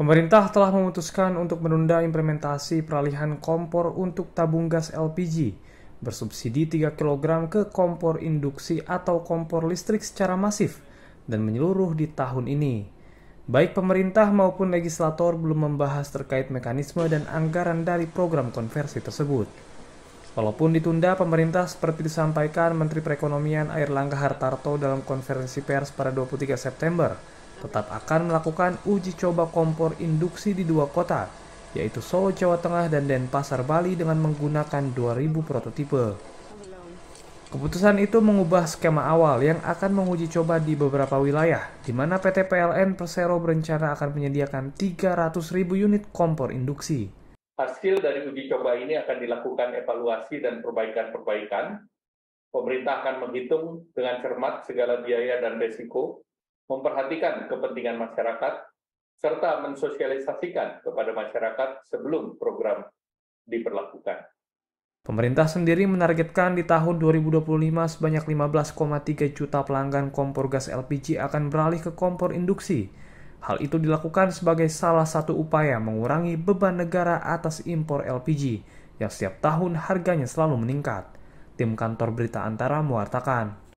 Pemerintah telah memutuskan untuk menunda implementasi peralihan kompor untuk tabung gas LPG bersubsidi 3 kg ke kompor induksi atau kompor listrik secara masif dan menyeluruh di tahun ini. Baik pemerintah maupun legislator belum membahas terkait mekanisme dan anggaran dari program konversi tersebut. Walaupun ditunda, pemerintah seperti disampaikan Menteri Perekonomian Air Langga Hartarto dalam konferensi pers pada 23 September – tetap akan melakukan uji coba kompor induksi di dua kota, yaitu Solo, Jawa Tengah dan Denpasar, Bali dengan menggunakan 2000 prototipe. Keputusan itu mengubah skema awal yang akan menguji coba di beberapa wilayah, di mana PT PLN Persero berencana akan menyediakan 300.000 unit kompor induksi. Hasil dari uji coba ini akan dilakukan evaluasi dan perbaikan-perbaikan. Pemerintah akan menghitung dengan cermat segala biaya dan resiko memperhatikan kepentingan masyarakat, serta mensosialisasikan kepada masyarakat sebelum program diperlakukan. Pemerintah sendiri menargetkan di tahun 2025 sebanyak 15,3 juta pelanggan kompor gas LPG akan beralih ke kompor induksi. Hal itu dilakukan sebagai salah satu upaya mengurangi beban negara atas impor LPG yang setiap tahun harganya selalu meningkat. Tim kantor berita Antara mewartakan.